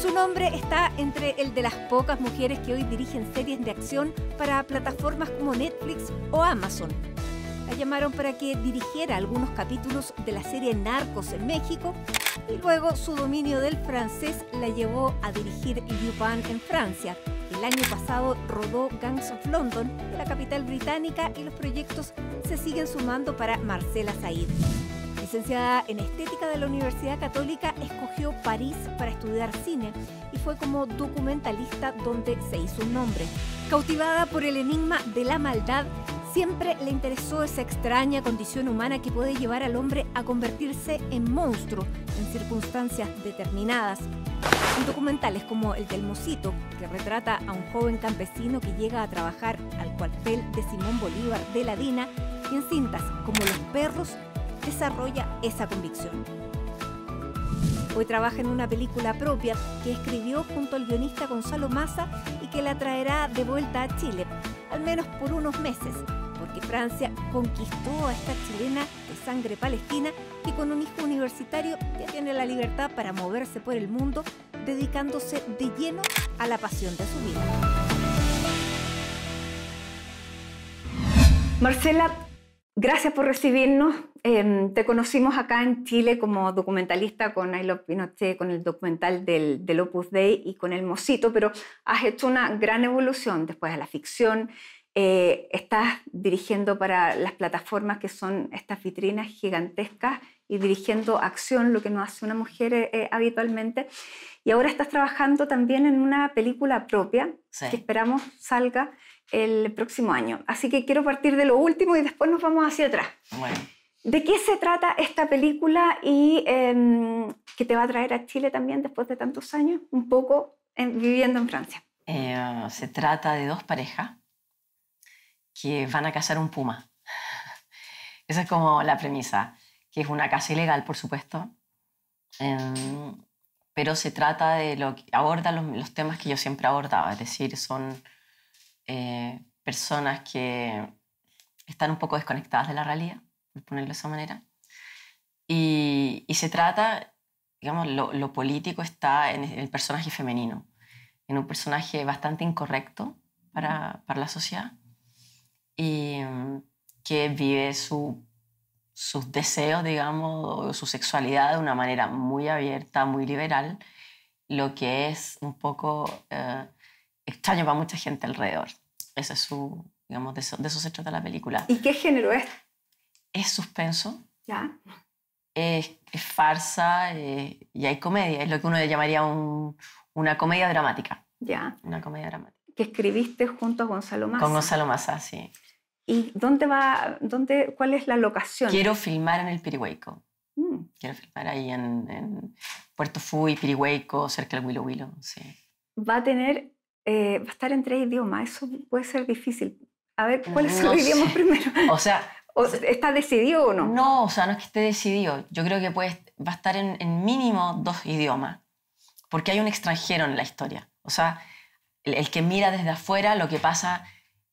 Su nombre está entre el de las pocas mujeres que hoy dirigen series de acción para plataformas como Netflix o Amazon. La llamaron para que dirigiera algunos capítulos de la serie Narcos en México y luego su dominio del francés la llevó a dirigir Lupin en Francia, el año pasado rodó Gangs of London la capital británica y los proyectos se siguen sumando para Marcela Said. Licenciada en Estética de la Universidad Católica, escogió París para estudiar cine y fue como documentalista donde se hizo un nombre. Cautivada por el enigma de la maldad, Siempre le interesó esa extraña condición humana que puede llevar al hombre a convertirse en monstruo en circunstancias determinadas. En documentales como el del Mosito, que retrata a un joven campesino que llega a trabajar al cuartel de Simón Bolívar de la Dina, y en cintas como Los Perros, desarrolla esa convicción. Hoy trabaja en una película propia que escribió junto al guionista Gonzalo Maza y que la traerá de vuelta a Chile, al menos por unos meses, Francia conquistó a esta chilena de sangre palestina que con un hijo universitario ya tiene la libertad para moverse por el mundo dedicándose de lleno a la pasión de su vida. Marcela, gracias por recibirnos. Em, te conocimos acá en Chile como documentalista con I Pinochet, con el documental del, Opus Dei y con El Mosito, pero has hecho una gran evolución después a la ficción, eh, estás dirigiendo para las plataformas que son estas vitrinas gigantescas y dirigiendo acción, lo que no hace una mujer eh, eh, habitualmente. Y ahora estás trabajando también en una película propia que esperamos salga el próximo año. Así que quiero partir de lo último y después nos vamos hacia atrás. Bueno. ¿De qué se trata esta película y eh, que te va a traer a Chile también después de tantos años, un poco viviendo en Francia? se trata de dos parejas que van a cazar un puma. Esa es como la premisa, que es una caza ilegal, por supuesto, em, pero se trata de lo que aborda los, temas que yo siempre abordaba, es decir, son eh, personas que están un poco desconectadas de la realidad, por ponerlo de esa manera, y, se trata, digamos, lo, lo político está en el personaje femenino, en un personaje bastante incorrecto para, para la sociedad y em, que vive sus deseos, digamos, su sexualidad de una manera muy abierta, muy liberal, lo que es un poco eh, extraño para mucha gente alrededor. Ese es su, digamos, de eso, de se trata la película. ¿Y qué género es? Es suspenso. Ya. Es, farsa eh, y hay comedia. Es lo que uno llamaría una comedia dramática. Ya. Una comedia dramática. Que escribiste junto a Gonzalo Massa. Con Gonzalo Massa, sí. ¿Y dónde va, dónde, cuál es la locación? Quiero filmar en el Pirihueco. Mm. Quiero filmar ahí en, Puerto Fui, Pirihueco, cerca del Willow Huilo. Va a tener, eh, va a estar en tres idiomas, eso puede ser difícil. A ver, ¿cuál es son idioma primero? O sea, ¿está decidido o no? No, o sea, no es que esté decidido. Yo creo que puede, va a estar en, mínimo dos idiomas, porque hay un extranjero en la historia. O sea, el que mira desde afuera lo que pasa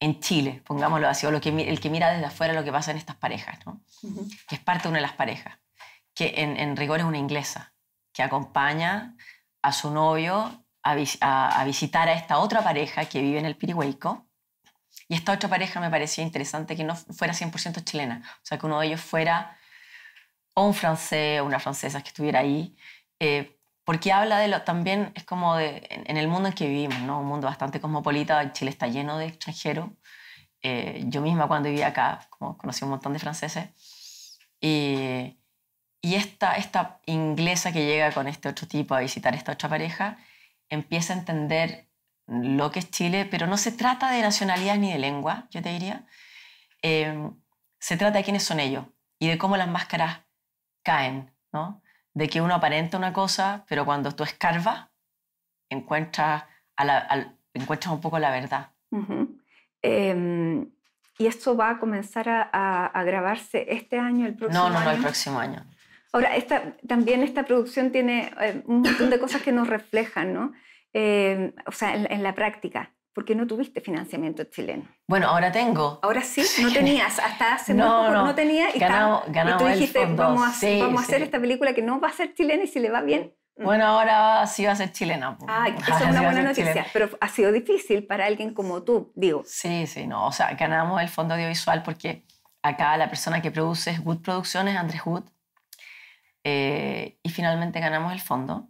en Chile, pongámoslo así, o el que mira desde afuera lo que pasa en estas parejas, que es parte de una de las parejas, que en, rigor es una inglesa, que acompaña a su novio a, visitar a esta otra pareja que vive en el Pirihueico. Y esta otra pareja me parecía interesante que no fuera 100% chilena, o sea, que uno de ellos fuera o un francés o una francesa que estuviera ahí, eh, porque habla de lo, también es como de, en, el mundo en que vivimos, ¿no? Un mundo bastante cosmopolita, Chile está lleno de extranjeros. Eh, yo misma cuando vivía acá, como conocí un montón de franceses, y, esta, inglesa que llega con este otro tipo a visitar esta otra pareja, empieza a entender lo que es Chile, pero no se trata de nacionalidad ni de lengua, yo te diría. Eh, se trata de quiénes son ellos y de cómo las máscaras caen, ¿no? de que uno aparenta una cosa, pero cuando tú escarbas, encuentras, un poco la verdad. Em, ¿Y esto va a comenzar a, grabarse este año, el próximo año? No, no, no, el próximo año. Ahora, esta, también esta producción tiene eh, un montón de cosas que nos reflejan, ¿no? Em, o sea, en, la práctica porque no tuviste financiamiento chileno. Bueno, ahora tengo. Ahora sí, no tenías, hasta hace no, no, no tenías. Y ganamos, ganamos tú dijiste, vamos, a, hacer esta película que no va a ser chilena y si le va bien... Mm". Bueno, ahora sí va a ser chilena. Ah, eso es una buena noticia, pero ha sido difícil para alguien como tú, digo. Sí, sí, no, o sea, ganamos el fondo audiovisual porque acá la persona que produce es Wood Producciones, Andrés Wood, eh, y finalmente ganamos el fondo.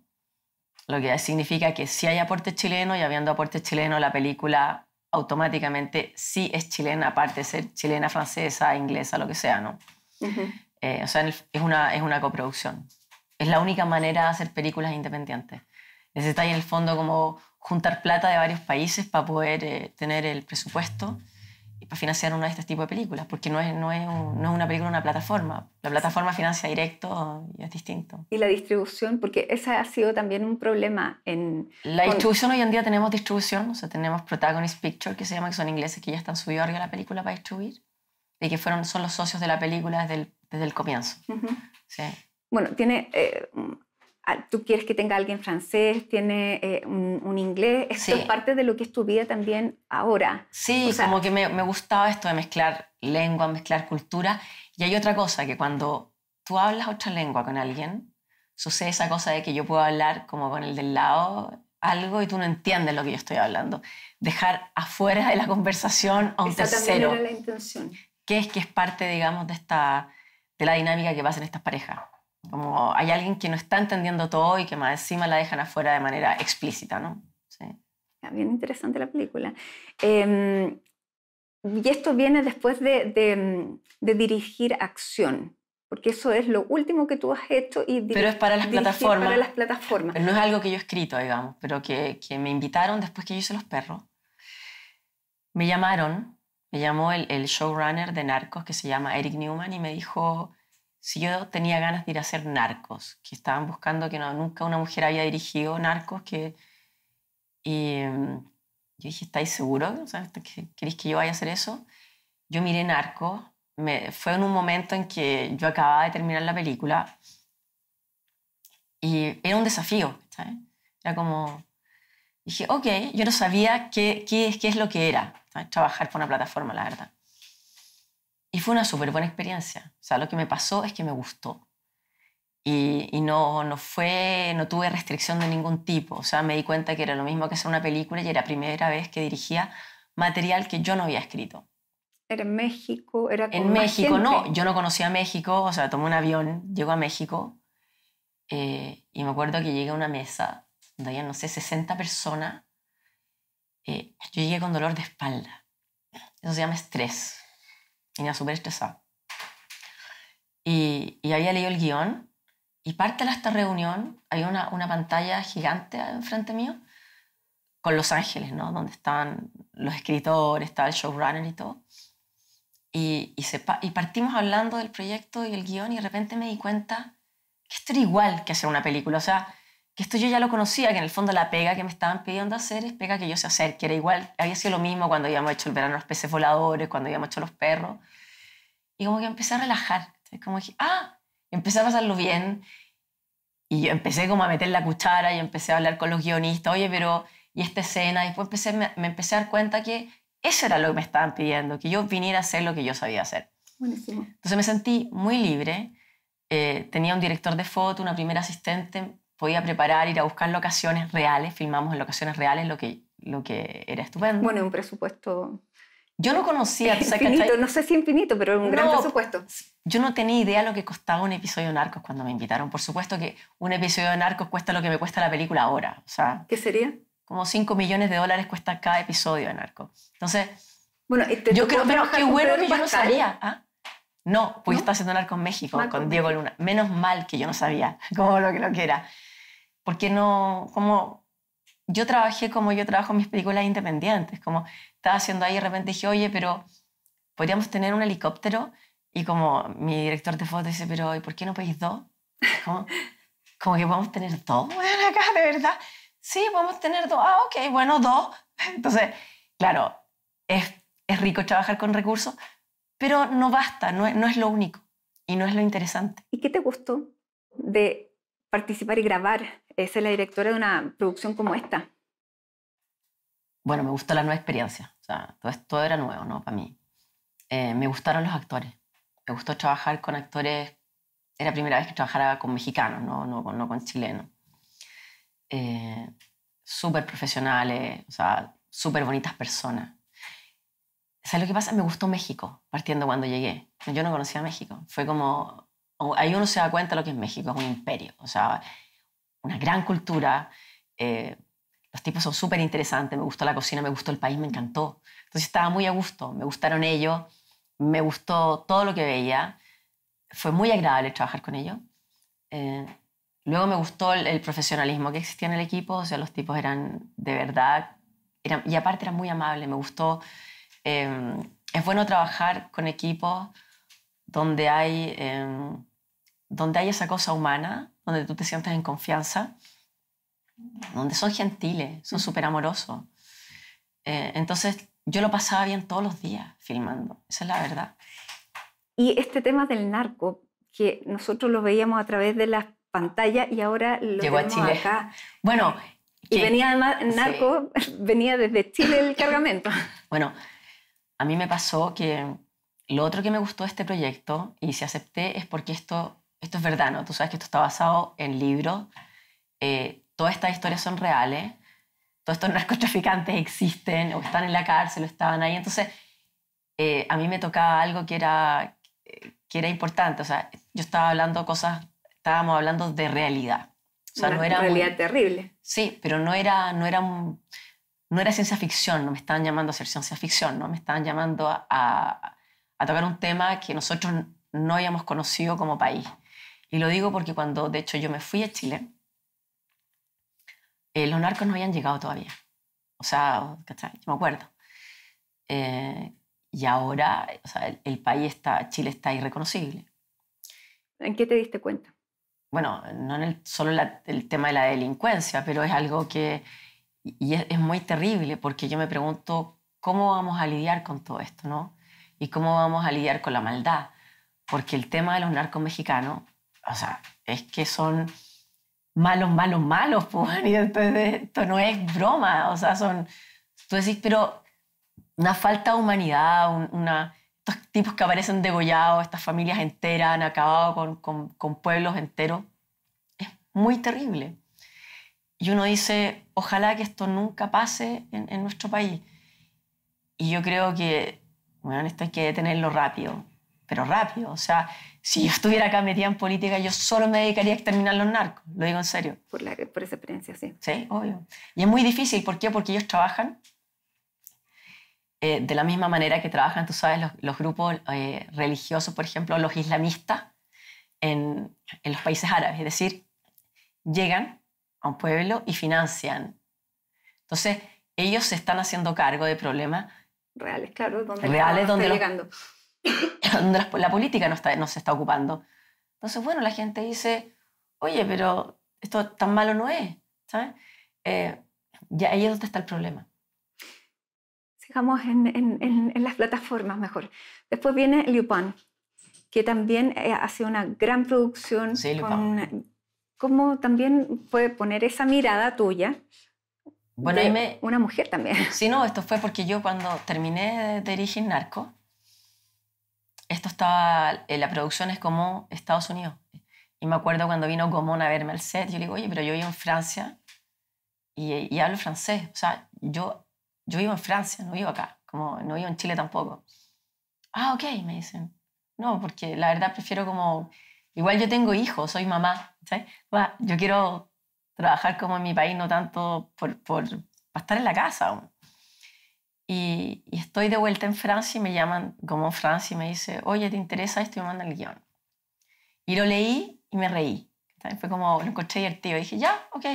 Lo que significa que si hay aporte chileno y habiendo aporte chileno, la película automáticamente sí es chilena, aparte de ser chilena, francesa, inglesa, lo que sea, ¿no? Eh, o sea, es una, coproducción. Es la única manera de hacer películas independientes. ahí en el fondo como juntar plata de varios países para poder eh, tener el presupuesto financiar uno de estos tipos de películas, porque no es, no es, no es una película, una plataforma. La plataforma financia directo y es distinto. ¿Y la distribución? Porque esa ha sido también un problema en... La distribución, hoy en día tenemos distribución, o sea, tenemos Protagonist Picture, que se llama, que son ingleses que ya están subidos arriba la película para distribuir, y que fueron, son los socios de la película desde el, desde el comienzo. sí. Bueno, tiene eh, tú quieres que tenga alguien francés, tiene eh, un, inglés. Esto es parte de lo que es tu vida también ahora. Sí, como que me, gustaba esto de mezclar lengua, mezclar cultura. Y hay otra cosa, que cuando tú hablas otra lengua con alguien, sucede esa cosa de que yo puedo hablar como con el del lado algo y tú no entiendes lo que yo estoy hablando. Dejar afuera de la conversación a un tercero. También la intención. Que es que es parte, digamos, de, esta, de la dinámica que pasa en estas parejas. Como hay alguien que no está entendiendo todo y que más encima la dejan afuera de manera explícita, ¿no? Sí. Ah, bien interesante la película. Em, y esto viene después de, dirigir acción, porque eso es lo último que tú has hecho y Pero es para las plataformas. no es algo que yo he escrito, digamos, pero que, me invitaron después que yo hice Los Perros. Me llamaron, me llamó el, el showrunner de Narcos que se llama Eric Newman y me dijo, si yo tenía ganas de ir a hacer narcos, que estaban buscando que no, nunca una mujer había dirigido narcos, que... Y mm, yo dije, ¿estáis seguros? ¿Queréis que yo vaya a hacer eso? Yo miré narcos, me, fue en un momento en que yo acababa de terminar la película y era un desafío, ¿sabes? Era como, dije, ok, yo no sabía qué, qué es lo que era trabajar por una plataforma, la verdad. Y fue una súper buena experiencia. O sea, lo que me pasó es que me gustó. Y, no, no, fue, no tuve restricción de ningún tipo. O sea, me di cuenta que era lo mismo que hacer una película y era la primera vez que dirigía material que yo no había escrito. ¿Era en México? Era con en México, no. Yo no conocía México. O sea, tomé un avión, llego a México eh, y me acuerdo que llegué a una mesa donde había, no sé, 60 personas. Eh, yo llegué con dolor de espalda. Eso se llama estrés tenía súper estresada. Y, y, había leído el guión y parte de esta reunión había una, una pantalla gigante enfrente mío con Los Ángeles, ¿no? Donde estaban los escritores, estaba el showrunner y todo. Y, y, y, partimos hablando del proyecto y el guión y de repente me di cuenta que esto era igual que hacer una película. O sea, que esto yo ya lo conocía, que en el fondo la pega que me estaban pidiendo hacer es pega que yo sé hacer, que era igual, había sido lo mismo cuando habíamos hecho el verano los peces voladores, cuando habíamos hecho los perros. Y como que empecé a relajar, como dije, ah, empecé a pasarlo bien. Y yo empecé como a meter la cuchara y empecé a hablar con los guionistas, oye, pero, ¿y esta escena? Y después empecé, me, empecé a dar cuenta que eso era lo que me estaban pidiendo, que yo viniera a hacer lo que yo sabía hacer. Buenísimo. Entonces me sentí muy libre. Eh, tenía un director de foto, una primera asistente podía preparar, ir a buscar locaciones reales, filmamos en locaciones reales, lo que, lo que era estupendo. Bueno, un presupuesto... Yo no conocía... Infinito, no sé si infinito, pero un gran presupuesto. Yo no tenía idea lo que costaba un episodio de Narcos cuando me invitaron. Por supuesto que un episodio de Narcos cuesta lo que me cuesta la película ahora. O sea, ¿Qué sería? Como 5 millones de dólares cuesta cada episodio de Narcos. Entonces... Bueno, yo creo, pero qué bueno que yo no sabía. ¿ah? No, pues estaba haciendo un con México, con Diego Luna. Menos mal que yo no sabía cómo lo que lo que era. Porque no, como yo trabajé como yo trabajo mis películas independientes, como estaba haciendo ahí y de repente dije, oye, pero podríamos tener un helicóptero y como mi director de fotos dice, pero ¿y por qué no pedís dos? Como, que podemos tener dos, bueno, acá, de verdad. Sí, podemos tener dos. Ah, ok, bueno, dos. Entonces, claro, es, es rico trabajar con recursos, pero no basta, no, es lo único y no es lo interesante. ¿Y qué te gustó de participar y grabar, eh, ser la directora de una producción como esta? Bueno, me gustó la nueva experiencia. O sea, todo, era nuevo, Para mí. Eh, me gustaron los actores. Me gustó trabajar con actores. Era la primera vez que trabajaba con mexicanos, no, con chilenos. Eh, súper profesionales, o sea, súper bonitas personas. ¿Sabes lo que pasa? Me gustó México, partiendo cuando llegué. Yo no conocía México. Fue como, ahí uno se da cuenta lo que es México, es un imperio, o sea, una gran cultura. Eh, los tipos son súper interesantes, me gustó la cocina, me gustó el país, me encantó. Entonces estaba muy a gusto, me gustaron ellos, me gustó todo lo que veía, fue muy agradable trabajar con ellos. Eh, luego me gustó el, profesionalismo que existía en el equipo, o sea, los tipos eran de verdad, eran, y aparte eran muy amables, me gustó Em, es bueno trabajar con equipos donde hay, em, donde hay esa cosa humana, donde tú te sientes en confianza, donde son gentiles, son súper amorosos. Eh, entonces, yo lo pasaba bien todos los días filmando, esa es la verdad. Y este tema del narco, que nosotros lo veíamos a través de las pantallas y ahora lo Llegó a Chile. acá. Bueno, y venía además, narco, venía desde Chile el cargamento. bueno, a mí me pasó que lo otro que me gustó de este proyecto y se acepté es porque esto, esto es verdad, ¿no? Tú sabes que esto está basado en libros, eh, todas estas historias son reales, todos estos narcotraficantes existen o están en la cárcel o estaban ahí. Entonces, eh, a mí me tocaba algo que era, que era importante. O sea, yo estaba hablando cosas, estábamos hablando de realidad. O sea, no era realidad terrible. Sí, pero no era, no era un, no era ciencia ficción, no me estaban llamando a hacer ciencia ficción, ¿no? me estaban llamando a, tocar un tema que nosotros no habíamos conocido como país. Y lo digo porque cuando, de hecho, yo me fui a Chile, eh, los narcos no habían llegado todavía. O sea, ¿cachai? Yo me acuerdo. Eh, y ahora, el, país está, Chile está irreconocible. ¿En qué te diste cuenta? Bueno, no solo el tema de la delincuencia, pero es algo que y es, muy terrible porque yo me pregunto cómo vamos a lidiar con todo esto, ¿no? Y cómo vamos a lidiar con la maldad. Porque el tema de los narcos mexicanos, o sea, es que son malos, malos, malos, pues, y entonces esto no es broma, o sea, son, tú decís, pero una falta de humanidad, estos tipos que aparecen degollados, estas familias enteras han acabado con pueblos enteros, es muy terrible. Y uno dice, ojalá que esto nunca pase en, nuestro país. Y yo creo que, bueno, esto hay que detenerlo rápido, pero rápido. O sea, si yo estuviera acá metida en política, yo solo me dedicaría a exterminar los narcos, lo digo en serio. Por, la, por esa experiencia, sí. Sí, obvio. Y es muy difícil, ¿por qué? Porque ellos trabajan eh, de la misma manera que trabajan, tú sabes, los, grupos eh, religiosos, por ejemplo, los islamistas en, en los países árabes. Es decir, llegan a un pueblo y financian. Entonces, ellos se están haciendo cargo de problemas reales, claro, donde donde, la, política no, está, no se está ocupando. Entonces, bueno, la gente dice, oye, pero esto tan malo no es, ¿sabes? Eh, ya ahí es donde está el problema. Sigamos en, las plataformas mejor. Después viene Liupan, que también eh, hace una gran producción con cómo también puede poner esa mirada tuya. Bueno, una mujer también. Sí, no, esto fue porque yo cuando terminé de dirigir Narco, esto estaba, eh, la producción es como Estados Unidos. Y me acuerdo cuando vino Gomón a verme al set, yo le digo, oye, pero yo vivo en Francia eh, y, hablo francés. O sea, yo, yo vivo en Francia, no vivo acá, como no vivo en Chile tampoco. Ah, ok, me dicen. No, porque la verdad prefiero como Igual yo tengo hijos, soy mamá. Yo quiero trabajar como en mi país, no tanto por, por para estar en la casa. Y, estoy de vuelta en Francia y me llaman como Francia y me dice, oye, ¿te interesa esto? Y me mandan el guión. Y lo leí y me reí. Fue como, lo encontré divertido. Y dije, ya, ok.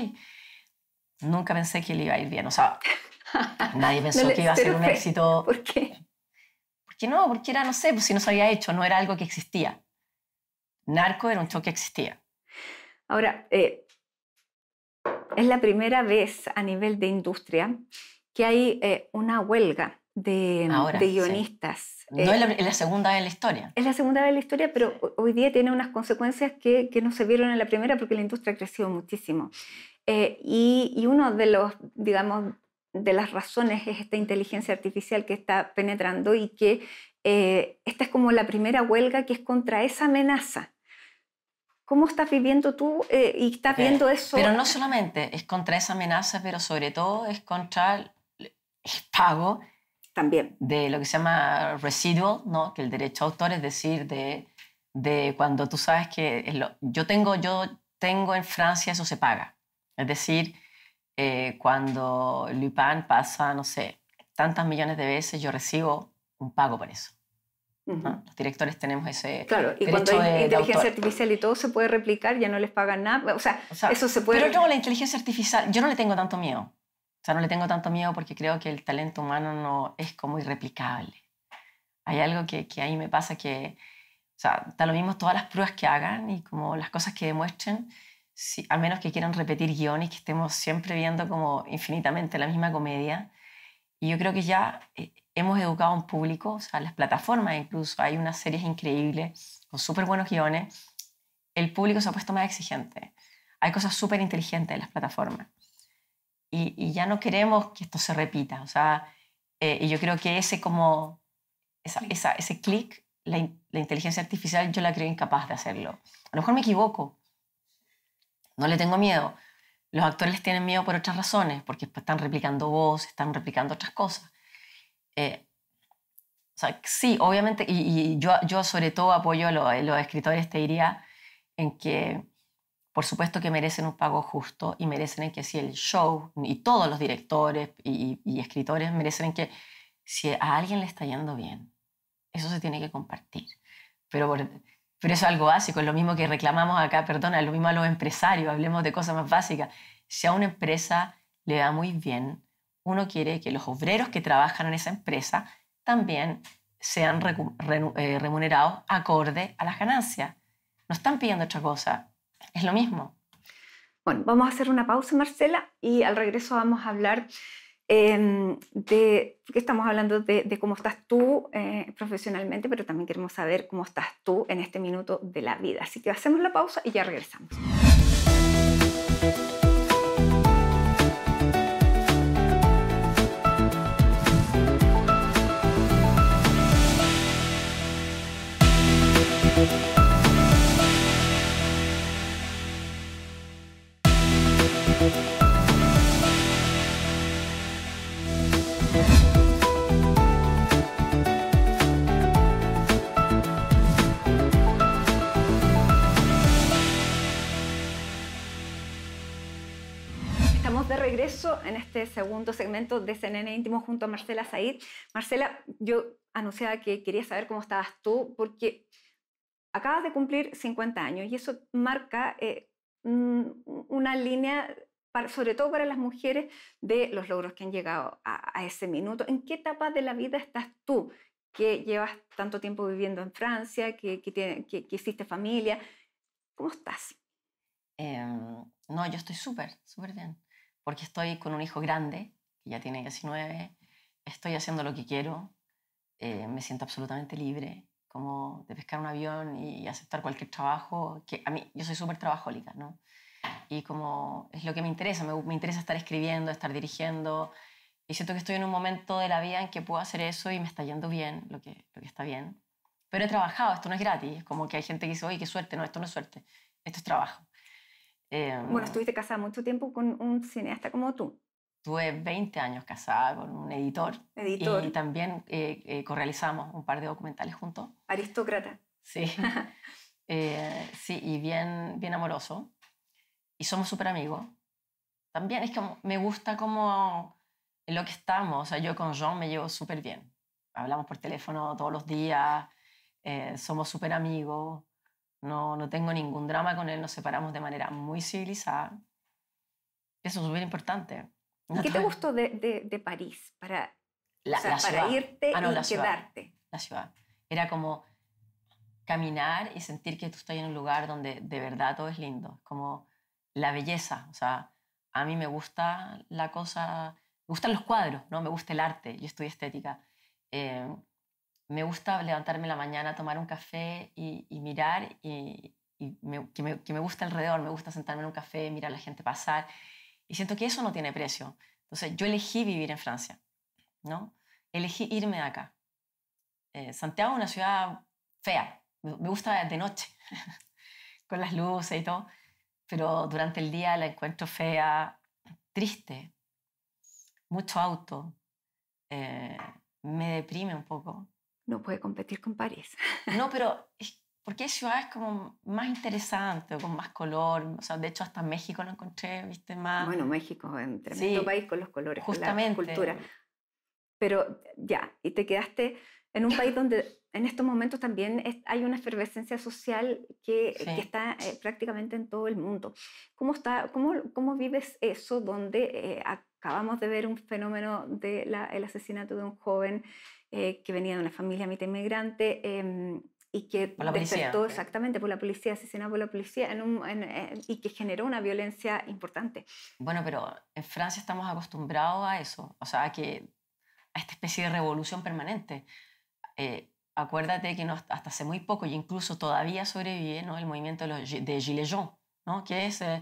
Nunca pensé que le iba a ir bien. O sea, nadie pensó que iba a ser un éxito. ¿Por qué? ¿Por qué no? Porque era, no sé, pues si no se había hecho, no era algo que existía narco era un shock que existía. Ahora, eh, es la primera vez a nivel de industria que hay eh, una huelga de, guionistas. Eh. No es, la, segunda vez en la historia. Es la segunda vez en la historia, pero hoy día tiene unas consecuencias que, no se vieron en la primera porque la industria ha crecido muchísimo. y, y uno de los, digamos, de las razones es esta inteligencia artificial que está penetrando y que esta es como la primera huelga que es contra esa amenaza. ¿Cómo estás viviendo tú eh, y estás viendo eso? Pero no solamente es contra esa amenaza, pero sobre todo es contra el, pago también de lo que se llama residual, ¿no? que el derecho a autor es decir, de, de cuando tú sabes que yo, tengo, yo tengo en Francia eso se paga. Es decir, eh, cuando Lupin pasa, no sé, tantas millones de veces, yo recibo un pago por eso. Los directores tenemos ese. Claro, y cuando hay inteligencia artificial y todo se puede replicar, ya no les pagan nada. O sea, eso se puede. Pero la inteligencia artificial, yo no le tengo tanto miedo. O sea, no le tengo tanto miedo porque creo que el talento humano no es como irreplicable. Hay algo que, ahí me pasa que, o sea, da lo mismo todas las pruebas que hagan y como las cosas que demuestren, si, a menos que quieran repetir guiones, que estemos siempre viendo como infinitamente la misma comedia. Y yo creo que ya eh, hemos educado a un público, o sea, las plataformas incluso, hay unas series increíbles, con súper buenos guiones, el público se ha puesto más exigente. Hay cosas súper inteligentes en las plataformas. Y, ya no queremos que esto se repita, o sea, eh, y yo creo que ese como, esa, ese clic, la, la inteligencia artificial yo la creo incapaz de hacerlo. A lo mejor me equivoco, no le tengo miedo, los actores tienen miedo por otras razones, porque están replicando voz, están replicando otras cosas. Eh, sí, obviamente, y, yo, yo, sobre todo apoyo a los, escritores, te diría, en que por supuesto que merecen un pago justo y merecen en que si el show y todos los directores y, escritores merecen en que si a alguien le está yendo bien, eso se tiene que compartir. Pero, pero eso es algo básico, es lo mismo que reclamamos acá, perdona, es lo mismo a los empresarios, hablemos de cosas más básicas. Si a una empresa le da muy bien, uno quiere que los obreros que trabajan en esa empresa también sean eh, remunerados acorde a las ganancias. No están pidiendo otra cosa, es lo mismo. Bueno, vamos a hacer una pausa, Marcela, y al regreso vamos a hablar em, de, que estamos hablando de, cómo estás tú eh, profesionalmente, pero también queremos saber cómo estás tú en este minuto de la vida. Así que hacemos la pausa y ya regresamos. en este segundo segmento de CNN Íntimo junto a Marcela Said. Marcela, yo anunciaba que quería saber cómo estabas tú, porque acabas de cumplir 50 años y eso marca eh, una línea, sobre todo para las mujeres, de los logros que han llegado a, ese minuto. ¿En qué etapa de la vida estás tú? que llevas tanto tiempo viviendo en Francia, que, tiene, que, hiciste familia. ¿Cómo estás? Em, no, yo estoy súper, súper bien porque estoy con un hijo grande, que ya tiene 19, estoy haciendo lo que quiero, eh, me siento absolutamente libre, como de pescar un avión y aceptar cualquier trabajo, que a mí yo soy súper trabajólica, ¿no? Y como es lo que me interesa, me, interesa estar escribiendo, estar dirigiendo, y siento que estoy en un momento de la vida en que puedo hacer eso y me está yendo bien, lo que, lo que está bien. Pero he trabajado, esto no es gratis, como que hay gente que dice, oye, qué suerte, no, esto no es suerte, esto es trabajo bueno, em, estuviste casada mucho tiempo con un cineasta como tú. Tuve 20 años casada con un editor. Editor. Y también eh, eh un par de documentales juntos. Aristócrata. Sí. Eh, sí, y bien, bien amoroso. Y somos súper amigos. También es que me gusta como lo que estamos. O sea, yo con John me llevo súper bien. Hablamos por teléfono todos los días. Eh, somos súper amigos. No, no tengo ningún drama con él, nos separamos de manera muy civilizada. Eso es súper importante. ¿Qué te gustó de, de, París para, la irte ah, y la quedarte? Ciudad. La ciudad. Era como caminar y sentir que tú estás en un lugar donde de verdad todo es lindo. Es como la belleza. O sea, a mí me gusta la cosa, me gustan los cuadros, ¿no? me gusta el arte. Yo estudié estética. Eh, me gusta levantarme la mañana, tomar un café y, mirar y, me, que, me, gusta alrededor, me gusta sentarme en un café, mirar a la gente pasar y siento que eso no tiene precio. Entonces yo elegí vivir en Francia, ¿no? Elegí irme de acá. Eh, Santiago es una ciudad fea, me gusta de noche, con las luces y todo, pero durante el día la encuentro fea, triste, mucho auto, eh, me deprime un poco no puede competir con París. No, pero porque qué ciudad es como más interesante, con más color. O sea, de hecho, hasta México lo encontré, viste, más. Bueno, México es un país con los colores, justamente. con la cultura. Pero ya, y te quedaste en un país donde en estos momentos también hay una efervescencia social que, eh, está eh, prácticamente en todo el mundo. ¿Cómo, está, cómo, cómo vives eso donde eh, acabamos de ver un fenómeno del el asesinato de un joven? Eh, que venía de una familia mitad inmigrante em, y que fue exactamente por la policía, asesinado por la policía en y que generó una violencia importante. Bueno, pero en Francia estamos acostumbrados a eso, o sea, a, que, a esta especie de revolución permanente. Eh, acuérdate que no, hasta hace muy poco, y incluso todavía sobrevive ¿no? el movimiento de, Gilets jaunes, ¿no? que es eh,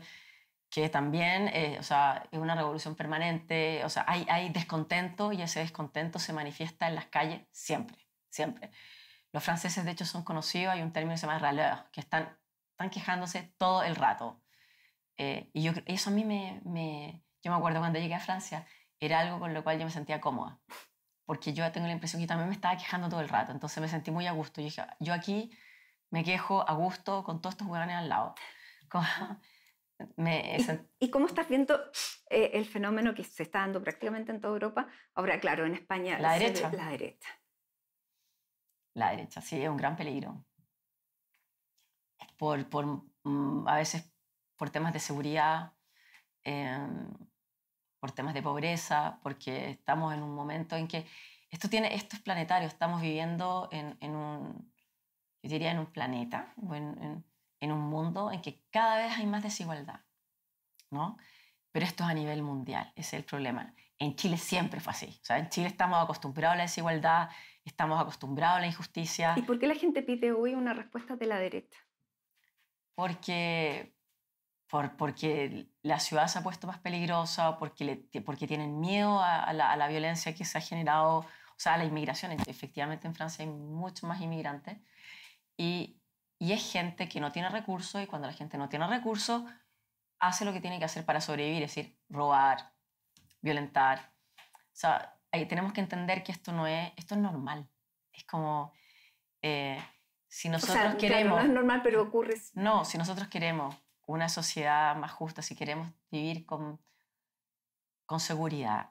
que también eh, o sea, es una revolución permanente, o sea, hay, hay descontento y ese descontento se manifiesta en las calles siempre, siempre. Los franceses, de hecho, son conocidos, hay un término que se llama râleur, que están, están quejándose todo el rato. Eh, y yo, eso a mí me, me, Yo me acuerdo cuando llegué a Francia, era algo con lo cual yo me sentía cómoda, porque yo tengo la impresión que también me estaba quejando todo el rato, entonces me sentí muy a gusto. Yo dije, ah, yo aquí me quejo a gusto con todos estos huevones al lado. Como, ¿Y, cómo estás viendo eh, el fenómeno que se está dando prácticamente en toda Europa? Ahora, claro, en España... La derecha. La derecha. La derecha, sí, es un gran peligro. Por, por mm, a veces por temas de seguridad, em, por temas de pobreza, porque estamos en un momento en que esto, tiene, esto es planetario, estamos viviendo en, en un, yo diría, en un planeta, en, en un mundo en que cada vez hay más desigualdad, ¿no? Pero esto es a nivel mundial, es el problema. En Chile siempre fue así. O sea, en Chile estamos acostumbrados a la desigualdad, estamos acostumbrados a la injusticia. ¿Y por qué la gente pide hoy una respuesta de la derecha? Porque, porque la ciudad se ha puesto más peligrosa, porque, porque tienen miedo a, la, violencia que se ha generado, o sea, a la inmigración. Efectivamente, en Francia hay mucho más inmigrantes. Y, y es gente que no tiene recursos y cuando la gente no tiene recursos, hace lo que tiene que hacer para sobrevivir, es decir, robar, violentar. O sea, ahí tenemos que entender que esto no es, esto es normal. Es como, eh, si nosotros o sea, queremos... no es normal, pero ocurre. No, si nosotros queremos una sociedad más justa, si queremos vivir con, con seguridad,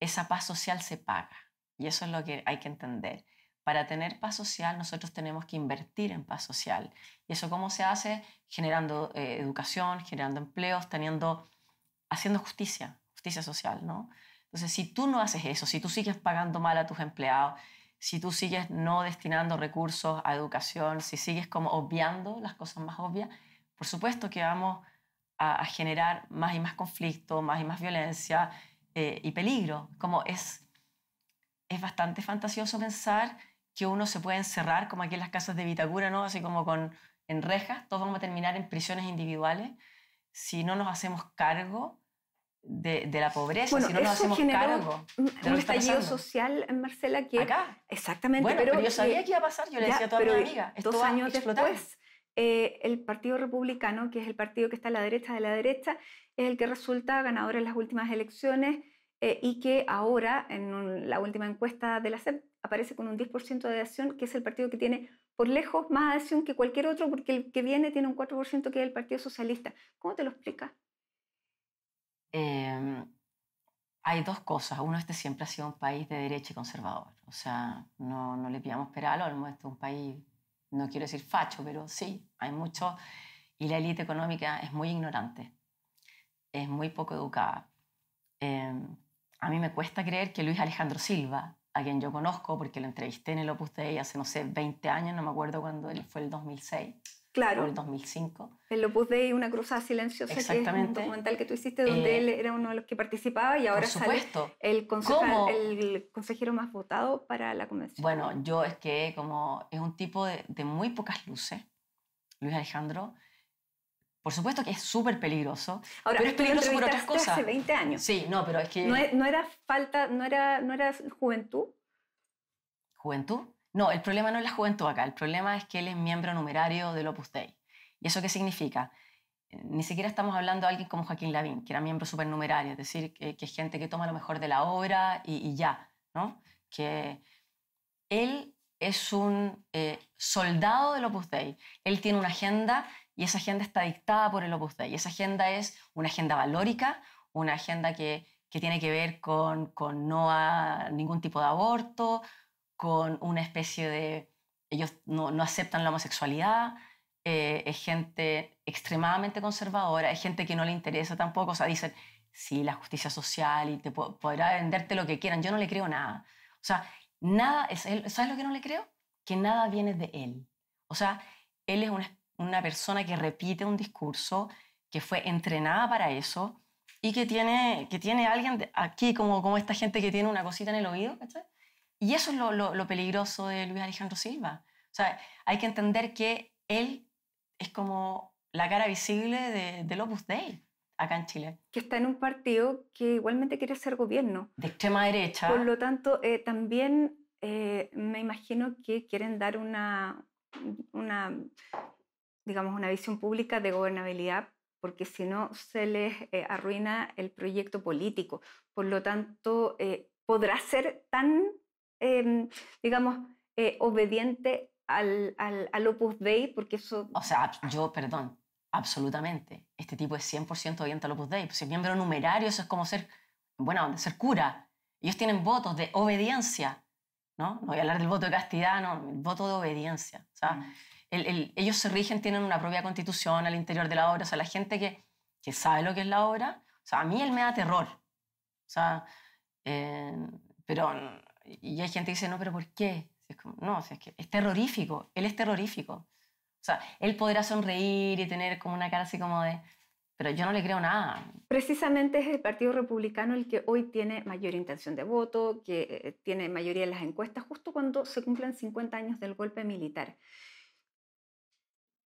esa paz social se paga. Y eso es lo que hay que entender. Para tener paz social nosotros tenemos que invertir en paz social. ¿Y eso cómo se hace? Generando eh, educación, generando empleos, teniendo, haciendo justicia, justicia social, ¿no? Entonces, si tú no haces eso, si tú sigues pagando mal a tus empleados, si tú sigues no destinando recursos a educación, si sigues como obviando las cosas más obvias, por supuesto que vamos a, generar más y más conflicto, más y más violencia eh, y peligro. Como es, es bastante fantasioso pensar que uno se puede encerrar, como aquí en las casas de Vitacura, ¿no? Así como con, en rejas, todos vamos a terminar en prisiones individuales si no nos hacemos cargo de, la pobreza, si no nos hacemos cargo. De un, estallido social, eh, Marcela, que... Acá. Exactamente. Bueno, pero, yo sabía que, iba a pasar, yo le decía a toda mi amiga, esto dos años después, eh, el Partido Republicano, que es el partido que está a la derecha de la derecha, es el que resulta ganador en las últimas elecciones eh, y que ahora, en la última encuesta de la CEP, aparece con un 10% de adhesión, que es el partido que tiene por lejos más adhesión que cualquier otro, porque el que viene tiene un 4% que es el Partido Socialista. ¿Cómo te lo explicas? Em, hay dos cosas. Uno, este siempre ha sido un país de derecha y conservador. O sea, no, no le pillamos peral, al este es un país, no quiero decir facho, pero sí, hay mucho. Y la élite económica es muy ignorante, es muy poco educada. Em, a mí me cuesta creer que Luis Alejandro Silva, a quien yo conozco, porque lo entrevisté en el Opus Dei hace, no sé, 20 años, no me acuerdo cuándo él fue el 2006. Claro. O el 2005. El Opus Dei, Una cruzada silenciosa, que es un documental que tú hiciste donde eh, él era uno de los que participaba y ahora es el, consejero más votado para la convención. Bueno, yo es que como es un tipo de, de muy pocas luces, Luis Alejandro, por supuesto que es súper peligroso. pero es peligroso por otras cosas. Hace 20 años. Sí, no, pero es que. ¿No, era falta, no era, no era juventud? ¿Juventud? No, el problema no es la juventud acá. El problema es que él es miembro numerario del Opus Dei. ¿Y eso qué significa? Eh, ni siquiera estamos hablando de alguien como Joaquín Lavín, que era miembro supernumerario, es decir, que, es gente que toma lo mejor de la obra y, ya, ¿no? Que él es un eh, soldado del Opus Dei. Él tiene una agenda y esa agenda está dictada por el Opus Dei. Esa agenda es una agenda valórica, una agenda que, tiene que ver con, no a ningún tipo de aborto, con una especie de... Ellos no, aceptan la homosexualidad, eh, es gente extremadamente conservadora, es gente que no le interesa tampoco, o sea, dicen, sí, la justicia social y te podrá venderte lo que quieran, yo no le creo nada. O sea, nada, es ¿sabes lo que no le creo? Que nada viene de él. O sea, él es una, especie una persona que repite un discurso, que fue entrenada para eso y que tiene, que tiene alguien aquí, como, como esta gente que tiene una cosita en el oído. ¿cachai? Y eso es lo, lo, peligroso de Luis Alejandro Silva. O sea, hay que entender que él es como la cara visible de, del Opus Dei acá en Chile. Que está en un partido que igualmente quiere ser gobierno. De extrema derecha. Por lo tanto, eh, también eh, me imagino que quieren dar una, una digamos, una visión pública de gobernabilidad, porque si no se les eh, arruina el proyecto político. Por lo tanto, eh, podrá ser tan, em, digamos, eh, obediente al, al, Opus Dei, porque eso... O sea, yo, perdón, absolutamente. Este tipo es 100% obediente al Opus Dei. Si es miembro numerario, eso es como ser, bueno, ser cura. Ellos tienen votos de obediencia, ¿no? voy a hablar del voto de castidad, no, el voto de obediencia. O sea, mm ellos se rigen, tienen una propia constitución al interior de la obra. O sea, la gente que, que sabe lo que es la obra, o sea, a mí él me da terror. O sea, eh, pero, y hay gente que dice, no, pero ¿por qué? Es no, es que es terrorífico, él es terrorífico. O sea, él podrá sonreír y tener como una cara así como de, pero yo no le creo nada. Precisamente es el Partido Republicano el que hoy tiene mayor intención de voto, que eh, tiene mayoría en las encuestas, justo cuando se cumplen 50 años del golpe militar.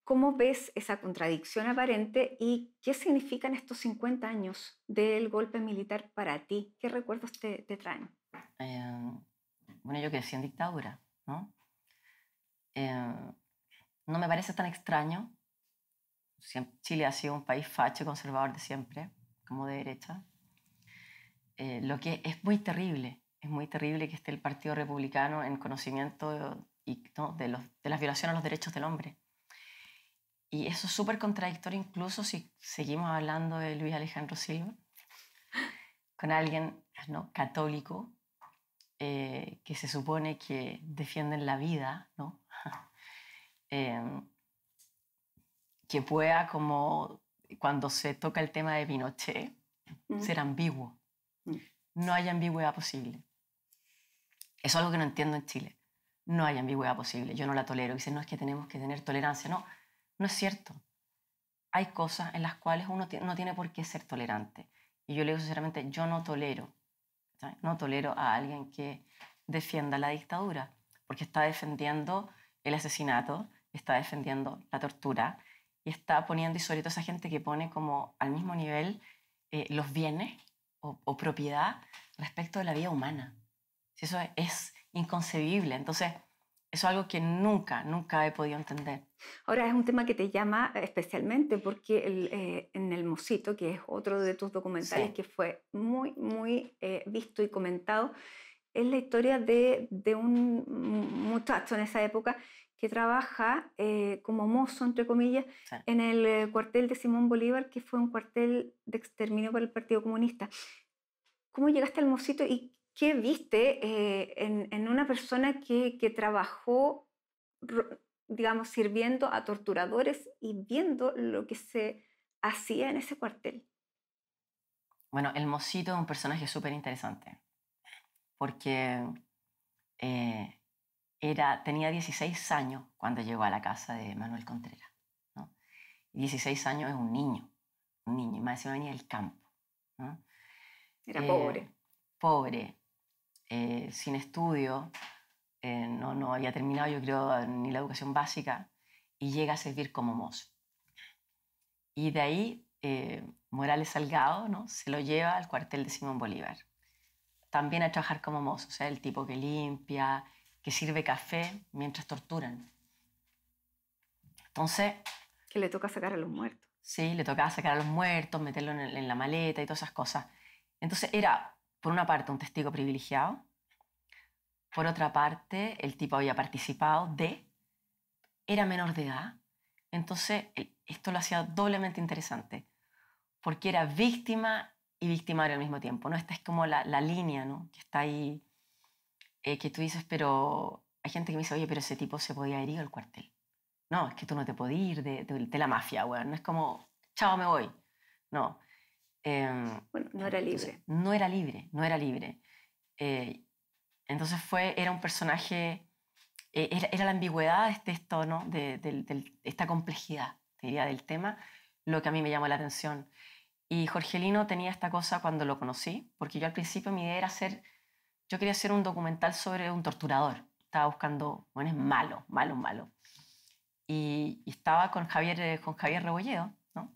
¿Cómo ves esa contradicción aparente y qué significan estos 50 años del golpe militar para ti? ¿Qué recuerdos te, traen? Em, bueno, yo crecí en dictadura, ¿no? Em, no me parece tan extraño. Chile ha sido un país facho y conservador de siempre, como de derecha. Eh, lo que es muy terrible, es muy terrible que esté el Partido Republicano en conocimiento y, de las violaciones a los derechos del hombre y eso es súper contradictorio incluso si seguimos hablando de Luis Alejandro Silva, con alguien ¿no? católico eh, que se supone que defienden la vida, ¿no? Em, que pueda como cuando se toca el tema de Pinochet mm. ser ambiguo. Mm. No hay ambigüedad posible. Eso es algo que no entiendo en Chile. No hay ambigüedad posible. Yo no la tolero. Dicen, no es que tenemos que tener tolerancia. No, no es cierto. Hay cosas en las cuales uno no tiene por qué ser tolerante. Y yo le digo sinceramente, yo no tolero. No tolero a alguien que defienda la dictadura, porque está defendiendo el asesinato, está defendiendo la tortura y está poniendo, y sobre todo esa gente que pone como al mismo nivel eh, los bienes o, propiedad respecto de la vida humana. Eso es, es inconcebible. Entonces, eso es algo que nunca, nunca he podido entender. Ahora es un tema que te llama especialmente porque eh, en El Mosito, que es otro de tus documentales que fue muy, muy eh, visto y comentado, es la historia de, de, un muchacho en esa época que trabaja eh, como mozo, entre comillas, en el cuartel de Simón Bolívar, que fue un cuartel de exterminio para el Partido Comunista. ¿Cómo llegaste al Mosito y qué viste eh, en, una persona que, trabajó, digamos, sirviendo a torturadores y viendo lo que se hacía en ese cuartel? Bueno, el mocito es un personaje súper interesante porque eh, era, tenía 16 años cuando llegó a la casa de Manuel Contreras. ¿no? 16 años es un niño, un niño, y más encima venía del campo. Era eh, pobre. Pobre, eh, sin estudio, eh, no, no había terminado yo creo eh, ni la educación básica, y llega a servir como mozo. Y de ahí Morales Salgado ¿no? se lo lleva al cuartel de Simón Bolívar, también a trabajar como mozo, o sea, el tipo que limpia, que sirve café mientras torturan. Entonces... Que le toca sacar a los muertos. Sí, le tocaba sacar a los muertos, meterlo en la maleta y todas esas cosas. Entonces era por una parte, un testigo privilegiado, por otra parte, el tipo había participado de, era menor de edad, entonces e, esto lo hacía doblemente interesante, porque era víctima y victimario al mismo tiempo, ¿no? Esta es como la, la línea, ¿no? Que está ahí, eh, que tú dices, pero hay gente que me dice, oye, pero ese tipo se podía herir al cuartel. No, es que tú no te podías ir de, de, la mafia, weón, no es como, chao, me voy. No, Em, bueno, no era libre. No era libre, no era libre. Eh, entonces fue, era un personaje, eh, era, la ambigüedad de este esto, ¿no? de, esta complejidad, diría, del tema, lo que a mí me llamó la atención. Y Jorgelino tenía esta cosa cuando lo conocí, porque yo al principio mi idea era hacer, yo quería hacer un documental sobre un torturador. Estaba buscando, bueno, es malo, malo, malo. Y, estaba con Javier, eh, con Javier Rebolledo, ¿no?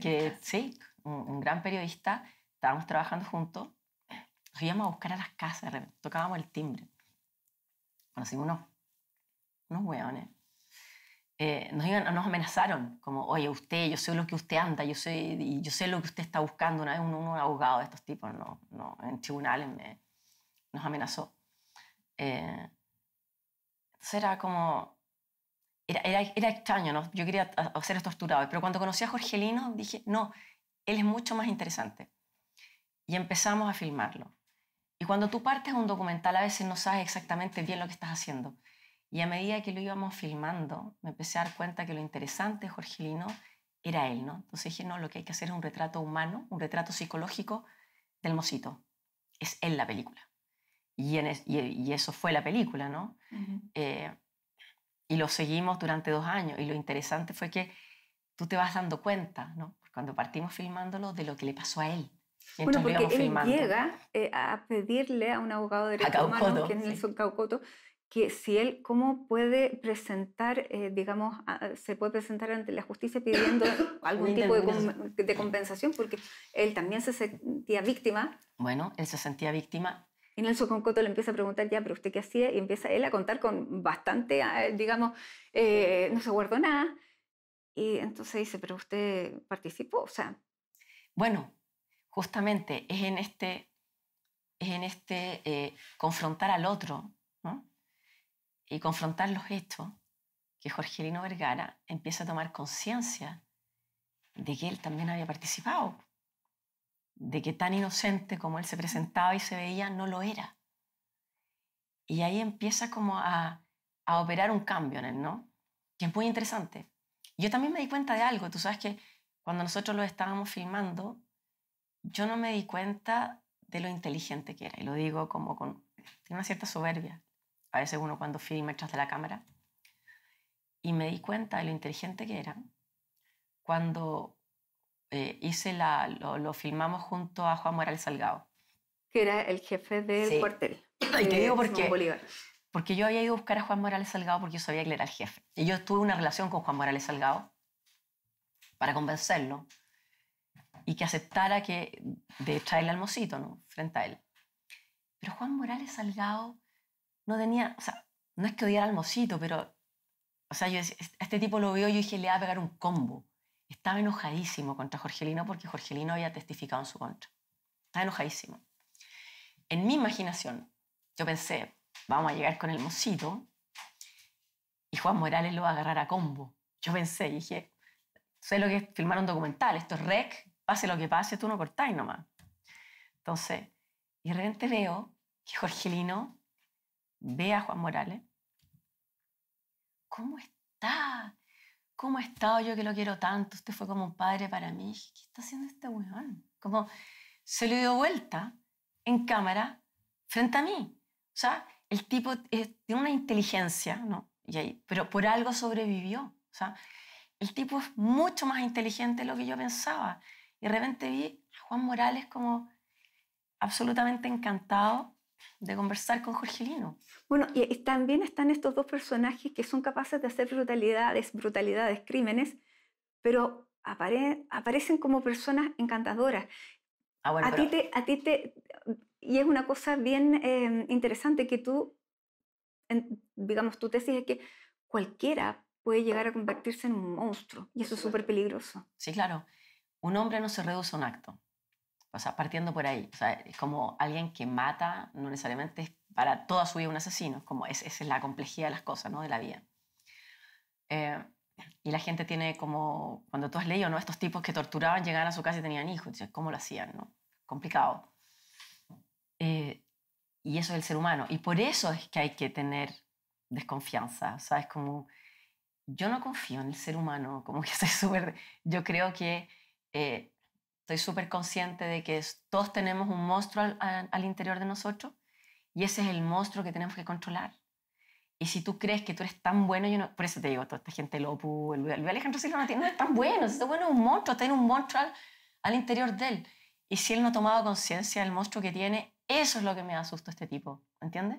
Que, sí, un, gran periodista, estábamos trabajando juntos, nos íbamos a buscar a las casas, tocábamos el timbre. Conocimos unos, unos hueones. Eh, nos, iban, nos amenazaron, como, oye, usted, yo sé lo que usted anda, yo sé, yo sé lo que usted está buscando. Una vez un, abogado de estos tipos, no, en tribunales, nos amenazó. Eh, entonces era como, era, era, extraño, yo quería hacer torturado, pero cuando conocí a Jorgelino dije, no, él es mucho más interesante. Y empezamos a filmarlo. Y cuando tú partes un documental a veces no sabes exactamente bien lo que estás haciendo. Y a medida que lo íbamos filmando, me empecé a dar cuenta que lo interesante de Jorgelino era él, ¿no? Entonces dije, no, lo que hay que hacer es un retrato humano, un retrato psicológico del mocito. Es él la película. Y, eso fue la película, ¿no? Eh, y lo seguimos durante dos años. Y lo interesante fue que tú te vas dando cuenta, ¿no? cuando partimos filmándolo, de lo que le pasó a él. Bueno, porque él llega eh, a pedirle a un abogado de derechos humanos, que es Nelson Caucoto, que si él, ¿cómo puede presentar, eh, digamos, se puede presentar ante la justicia pidiendo algún tipo de, compensación? Porque él también se sentía víctima. Bueno, él se sentía víctima. Y Nelson Caucoto le empieza a preguntar, ya, pero usted qué hacía? Y empieza él a contar con bastante, eh, digamos, no se guardó nada, y entonces dice, pero usted participó, o sea. Bueno, justamente es en este, en este eh, confrontar al otro y confrontar los gestos que Jorgelino Vergara empieza a tomar conciencia de que él también había participado, de que tan inocente como él se presentaba y se veía, no lo era. Y ahí empieza como a, a operar un cambio en él, ¿no? Que es muy interesante, yo también me di cuenta de algo, tú sabes que cuando nosotros lo estábamos filmando, yo no me di cuenta de lo inteligente que era, y lo digo como con una cierta soberbia, a veces uno cuando filma detrás de la cámara, y me di cuenta de lo inteligente que era cuando eh, hice la, lo, filmamos junto a Juan Morales Salgado. Que era el jefe del cuartel. Y te digo porque porque yo había ido a buscar a Juan Morales Salgado porque yo sabía que él era el jefe. Y yo tuve una relación con Juan Morales Salgado para convencerlo y que aceptara que de traerle al mocito, ¿no? Frente a él. Pero Juan Morales Salgado no tenía, o sea, no es que odiara al mocito, pero, o sea, yo, este tipo lo veo y yo dije, le va a pegar un combo. Estaba enojadísimo contra Jorgelino porque Jorgelino había testificado en su contra. Estaba enojadísimo. En mi imaginación, yo pensé, vamos a llegar con el mocito. Y Juan Morales lo va a agarrar a combo. Yo pensé, dije, sé lo que es filmar un documental, esto es rec, pase lo que pase, tú no cortáis nomás. Entonces, y de repente veo que Jorgelino ve a Juan Morales. ¿Cómo está? ¿Cómo ha estado yo que lo quiero tanto? Usted fue como un padre para mí. ¿Qué está haciendo este weón? Como se le dio vuelta en cámara frente a mí. O sea, el tipo tiene una inteligencia, ¿no? Y ahí, pero por algo sobrevivió. O sea, el tipo es mucho más inteligente de lo que yo pensaba. Y de repente vi a Juan Morales como absolutamente encantado de conversar con Jorgelino. Bueno, y también están estos dos personajes que son capaces de hacer brutalidades, brutalidades, crímenes, pero aparecen como personas encantadoras. Ah, a, ti te, a ti te y es una cosa bien em, interesante que tú, digamos, tu tesis es que cualquiera puede llegar a convertirse en un monstruo y eso es súper peligroso. Sí, claro. Un hombre no se reduce a un acto. O sea, partiendo por ahí. O sea, es como alguien que mata, no necesariamente es para toda su vida un asesino. como esa es la complejidad de las cosas, ¿no? De la vida. Eh, y la gente tiene como, cuando tú has leído, ¿no? Estos tipos que torturaban, llegaban a su casa y tenían hijos. ¿Cómo lo hacían, no? Complicado. Eh, y eso es el ser humano. Y por eso es que hay que tener desconfianza. ¿Sabes? Como yo no confío en el ser humano, como que soy súper. Yo creo que eh, estoy súper consciente de que todos tenemos un monstruo al, interior de nosotros y ese es el monstruo que tenemos que controlar. Y si tú crees que tú eres tan bueno, por eso te digo, toda esta gente lopu, el, el Alejandro Silva no, no es tan bueno, si bueno es un monstruo, tiene un monstruo al, interior de él. Y si él no ha tomado conciencia del monstruo que tiene, eso es lo que me a este tipo, ¿entiendes?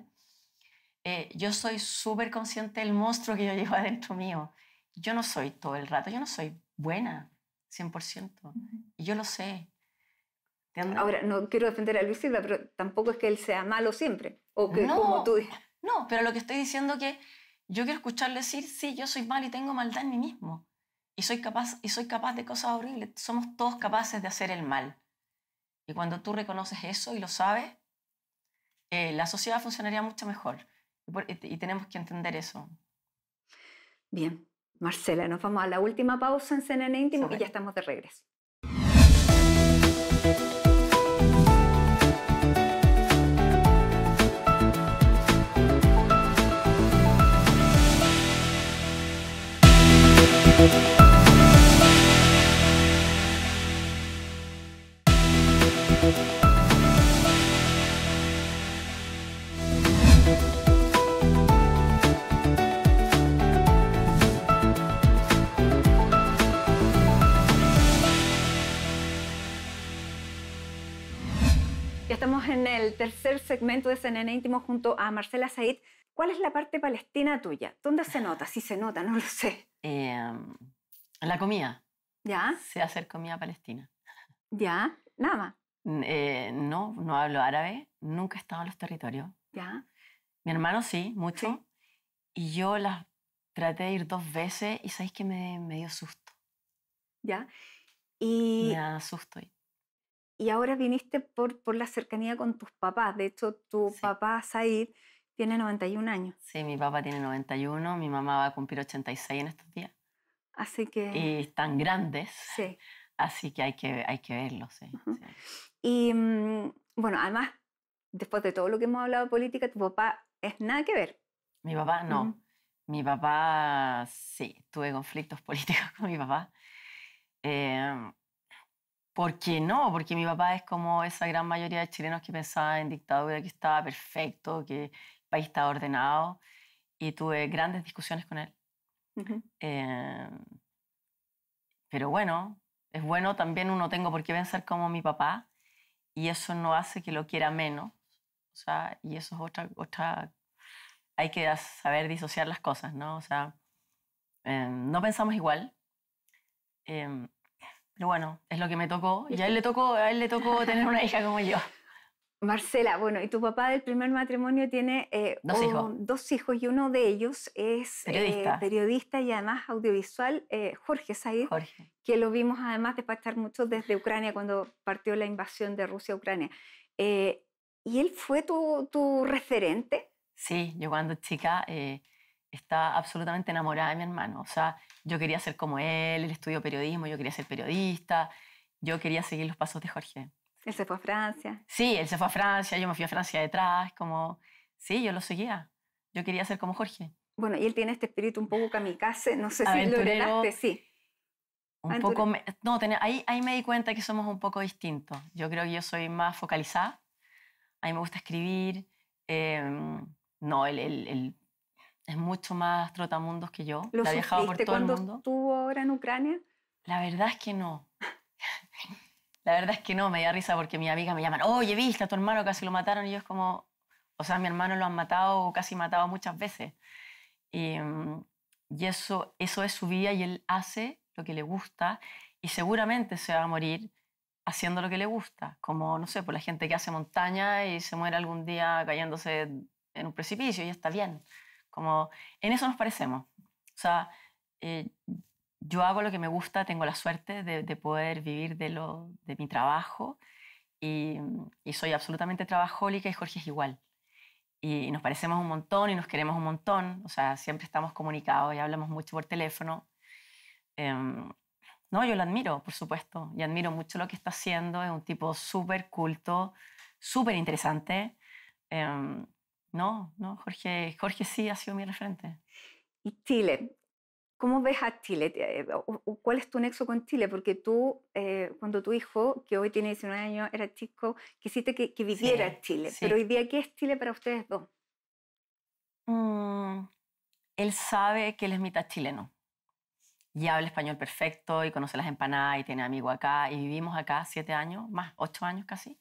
Eh, yo soy súper consciente del monstruo que yo llevo adentro mío. Yo no soy todo el rato, yo no soy buena, 100%. Y yo lo sé. Ahora, no quiero defender a Luis pero tampoco es que él sea malo siempre. O no, como tú... no, pero lo que estoy diciendo es que yo quiero escucharle decir, sí, yo soy malo y tengo maldad en mí mismo. Y soy capaz, y soy capaz de cosas horribles. Somos todos capaces de hacer el mal. Y cuando tú reconoces eso y lo sabes, eh, la sociedad funcionaría mucho mejor. Y, tenemos que entender eso. Bien, Marcela, nos vamos a la última pausa en CNN Íntimo y ya estamos de regreso. en el tercer segmento de CNN Íntimo junto a Marcela Said. ¿Cuál es la parte palestina tuya? ¿Dónde se nota? Si se nota, no lo sé. Em, la comida. ¿Ya? Sé hacer comida palestina. ¿Ya? ¿Nada más? Eh, no, no hablo árabe. Nunca he estado en los territorios. ¿Ya? Mi hermano sí, mucho. Y yo las traté de ir dos veces y sabéis que me, me dio susto. ¿Ya? Y... Me da susto y ahora viniste por, por la cercanía con tus papás. De hecho, tu papá, Said, tiene 91 años. Sí, mi papá tiene 91, mi mamá va a cumplir 86 en estos días. Así que... Y están grandes. Sí. Así que hay que, hay que verlos. Sí, Y mm, bueno, además, después de todo lo que hemos hablado de política, tu papá es nada que ver. Mi papá no. Mi papá, sí, tuve conflictos políticos con mi papá. Eh, ¿Por qué no? Porque mi papá es como esa gran mayoría de chilenos que pensaba en dictadura, que estaba perfecto, que el país estaba ordenado. Y tuve grandes discusiones con él. Em, pero bueno, es bueno también uno tengo por qué pensar como mi papá y eso no hace que lo quiera menos. O sea, y eso es otra, otra hay que saber disociar las cosas, ¿no? O sea, em, no pensamos igual. Eh, bueno, es lo que me tocó. Y a él le tocó, a él le tocó tener una hija como yo. Marcela, bueno, y tu papá del primer matrimonio tiene eh, dos, hijos. y uno de ellos es eh, periodista, y además audiovisual, eh, Jorge Saiz Jorge. que lo vimos además despachar mucho desde Ucrania cuando partió la invasión de Rusia a Ucrania. ¿Y él fue tu, tu referente? Sí, yo cuando chica está absolutamente enamorada de mi hermano. O sea, yo quería ser como él, él estudió periodismo, yo quería ser periodista, yo quería seguir los pasos de Jorge. Él se fue a Francia. Sí, él se fue a Francia, yo me fui a Francia detrás, como, sí, yo lo seguía. Yo quería ser como Jorge. Bueno, y él tiene este espíritu un poco kamikaze, no sé si lo sí. Un poco, no, ahí, ahí me di cuenta que somos un poco distintos. Yo creo que yo soy más focalizada, a mí me gusta escribir. Em, no, el es mucho más trotamundos que yo. ¿Lo la ha viajado por todo el mundo. estuvo ahora en Ucrania? La verdad es que no. la verdad es que no, me da risa porque mi amiga me llama. oye, viste, a tu hermano casi lo mataron. Y yo es como, o sea, mi hermano lo han matado o casi matado muchas veces. Em, y, eso, eso es su vida y él hace lo que le gusta y seguramente se va a morir haciendo lo que le gusta, como, no sé, por pues, la gente que hace montaña y se muere algún día cayéndose en un precipicio y está bien. Como en eso nos parecemos. O sea, eh, yo hago lo que me gusta, tengo la suerte de, poder vivir de, lo, de mi trabajo y, soy absolutamente trabajólica y Jorge es igual. Y, nos parecemos un montón y nos queremos un montón, o sea, siempre estamos comunicados y hablamos mucho por teléfono. Em, no, yo lo admiro, por supuesto, y admiro mucho lo que está haciendo, es un tipo súper culto, súper interesante. Em, no, no, Jorge, Jorge sí ha sido mi referente. ¿Y Chile? ¿Cómo ves a Chile? Eh, ¿Cuál es tu nexo con Chile? Porque tú, eh, cuando tu hijo, que hoy tiene 19 años, era chico, quisiste que, viviera en Chile. Pero hoy día, ¿qué es Chile para ustedes dos? Mm, él sabe que él es mitad chileno. Y habla español perfecto y conoce las empanadas y tiene amigos acá. Y vivimos acá siete años, más, ocho años casi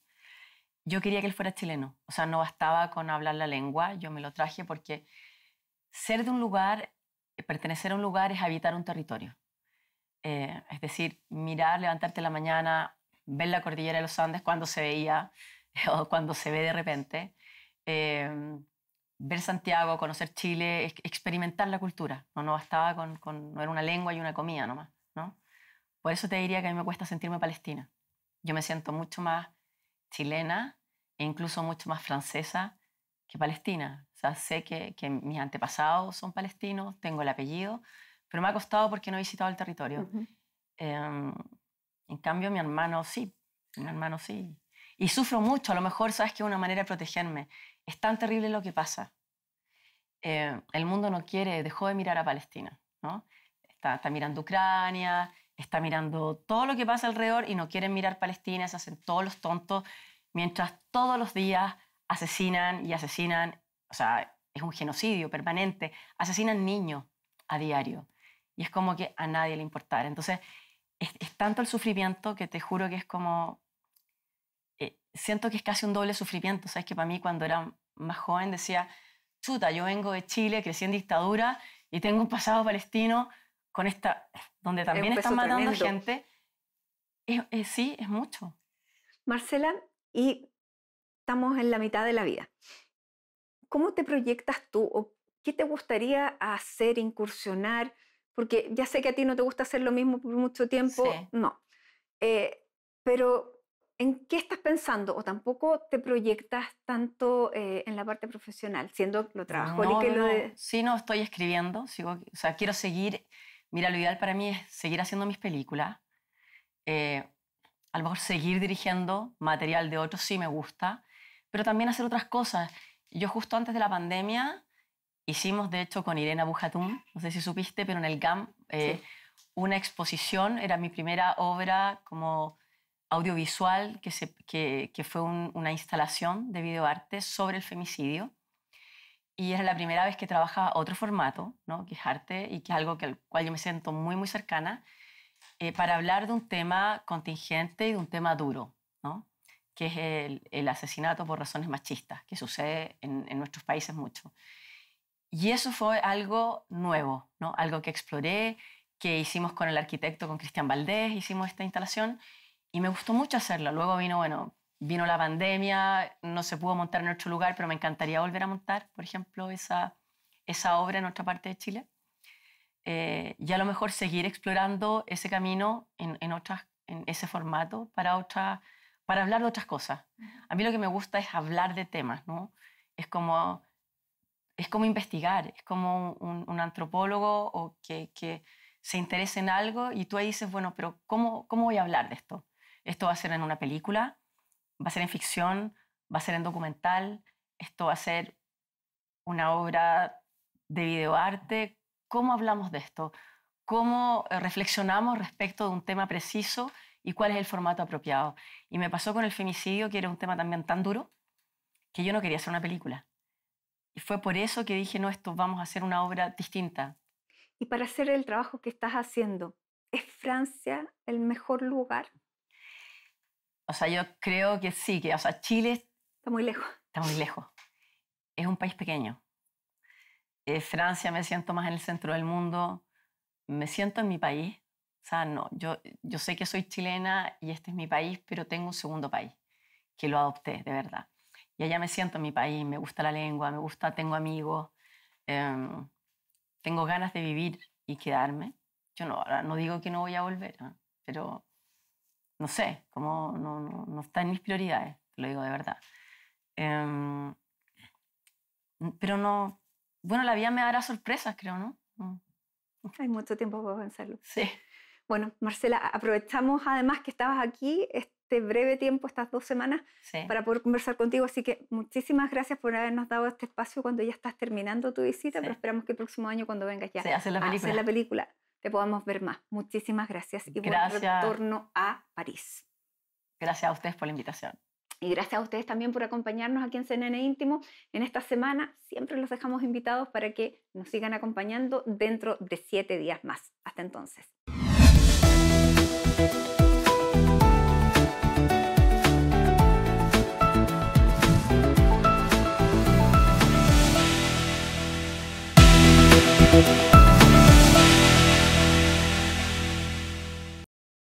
yo quería que él fuera chileno. O sea, no bastaba con hablar la lengua, yo me lo traje porque ser de un lugar, eh, pertenecer a un lugar es habitar un territorio. Eh, es decir, mirar, levantarte en la mañana, ver la cordillera de los Andes cuando se veía o cuando se ve de repente, eh, ver Santiago, conocer Chile, experimentar la cultura. No, no bastaba con, con, era una lengua y una comida nomás. ¿no? Por eso te diría que a mí me cuesta sentirme palestina. Yo me siento mucho más chilena e incluso mucho más francesa que palestina. O sea, sé que, mis antepasados son palestinos, tengo el apellido, pero me ha costado porque no he visitado el territorio. Em, en cambio, mi hermano sí, mi hermano sí. Y sufro mucho, a lo mejor sabes que es una manera de protegerme. Es tan terrible lo que pasa. Em, el mundo no quiere, dejó de mirar a Palestina, ¿no? Está, está, mirando Ucrania, está mirando todo lo que pasa alrededor y no quieren mirar Palestina, se hacen todos los tontos mientras todos los días asesinan y asesinan, o sea, es un genocidio permanente, asesinan niños a diario. Y es como que a nadie le importa Entonces, es, tanto el sufrimiento que te juro que es como... Eh, siento que es casi un doble sufrimiento. Sabes que para mí cuando era más joven decía, chuta, yo vengo de Chile, crecí en dictadura y tengo un pasado palestino con esta, donde también están matando gente. sí, es mucho. Marcela, y estamos en la mitad de la vida. ¿Cómo te proyectas tú o qué te gustaría hacer, incursionar? Porque ya sé que a ti no te gusta hacer lo mismo por mucho tiempo, no. Eh, pero ¿en qué estás pensando? O tampoco te proyectas tanto eh, en la parte profesional, siendo lo trabajo. no, de... Sí, no, estoy escribiendo, sigo, o sea, quiero seguir, mira, lo ideal para mí es seguir haciendo mis películas, eh, a lo mejor seguir dirigiendo material de otros sí me gusta, pero también hacer otras cosas. Yo justo antes de la pandemia hicimos, de hecho, con Irena Bujatún, no sé si supiste, pero en el GAM, eh, una exposición, era mi primera obra como audiovisual, que, fue una instalación de videoarte sobre el femicidio. Y era la primera vez que trabajaba otro formato, ¿no? que es arte y que es algo que, al cual yo me siento muy, muy cercana. Eh, para hablar de un tema contingente y de un tema duro, que es el, asesinato por razones machistas, que sucede en, nuestros países mucho. Y eso fue algo nuevo, ¿no? algo que exploré, que hicimos con el arquitecto, con Cristian Valdés, hicimos esta instalación y me gustó mucho hacerla. Luego vino, bueno, vino la pandemia, no se pudo montar en otro lugar, pero me encantaría volver a montar, por ejemplo, esa, esa obra en otra parte de Chile. Eh, y a lo mejor seguir explorando ese camino en, en, otras, en ese formato para, otra, para hablar de otras cosas. A mí lo que me gusta es hablar de temas, ¿no? Es como, es como investigar, es como un, antropólogo o que, se interesa en algo y tú ahí dices, bueno, pero ¿cómo, ¿cómo voy a hablar de esto? ¿Esto va a ser en una película? ¿Va a ser en ficción? ¿Va a ser en documental? ¿Esto va a ser una obra de videoarte? cómo hablamos de esto, cómo eh, reflexionamos respecto de un tema preciso y cuál es el formato apropiado. Y me pasó con el femicidio, que era un tema también tan duro, que yo no quería hacer una película. Y fue por eso que dije, no, esto vamos a hacer una obra distinta. Y para hacer el trabajo que estás haciendo, ¿es Francia el mejor lugar? O sea, yo creo que sí, que o sea, Chile... Está muy lejos. Está muy lejos. Es un país pequeño. Eh, Francia, me siento más en el centro del mundo, me siento en mi país. O sea, no, yo, yo sé que soy chilena y este es mi país, pero tengo un segundo país que lo adopté, de verdad. Y allá me siento en mi país, me gusta la lengua, me gusta, tengo amigos, em, tengo ganas de vivir y quedarme. Yo no, no digo que no voy a volver, pero no sé, como no, está en mis prioridades, te lo digo de verdad. Em, pero no, bueno, la vida me dará sorpresas, creo, ¿no? Mm. Hay mucho tiempo para pensarlo. Sí. Bueno, Marcela, aprovechamos además que estabas aquí este breve tiempo, estas dos semanas, para poder conversar contigo. Así que muchísimas gracias por habernos dado este espacio cuando ya estás terminando tu visita, pero esperamos que el próximo año, cuando vengas ya sí, la película. a hacer la película, te podamos ver más. Muchísimas gracias y gracias. buen retorno a París. Gracias a ustedes por la invitación. Y gracias a ustedes también por acompañarnos aquí en CNN Íntimo. En esta semana siempre los dejamos invitados para que nos sigan acompañando dentro de siete días más. Hasta entonces.